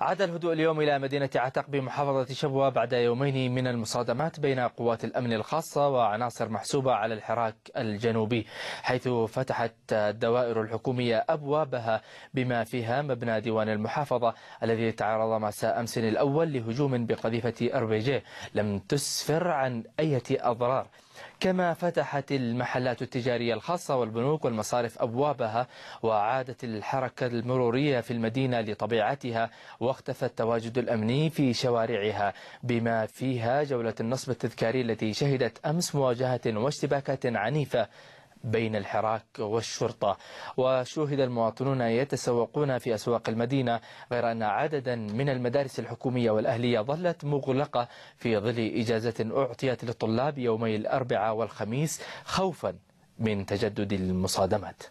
عاد الهدوء اليوم إلى مدينة عتق بمحافظة شبوة بعد يومين من المصادمات بين قوات الأمن الخاصة وعناصر محسوبة على الحراك الجنوبي حيث فتحت الدوائر الحكومية أبوابها بما فيها مبنى ديوان المحافظة الذي تعرض مساء أمس الأول لهجوم بقذيفة أربيجي لم تسفر عن أي أضرار كما فتحت المحلات التجارية الخاصة والبنوك والمصارف أبوابها وعادت الحركة المرورية في المدينة لطبيعتها واختفى التواجد الأمني في شوارعها بما فيها جولة النصب التذكاري التي شهدت أمس مواجهة واشتباكات عنيفة بين الحراك والشرطة وشوهد المواطنون يتسوقون في أسواق المدينة غير أن عددا من المدارس الحكومية والأهلية ظلت مغلقة في ظل إجازة أعطيت للطلاب يومي الأربعاء والخميس خوفا من تجدد المصادمات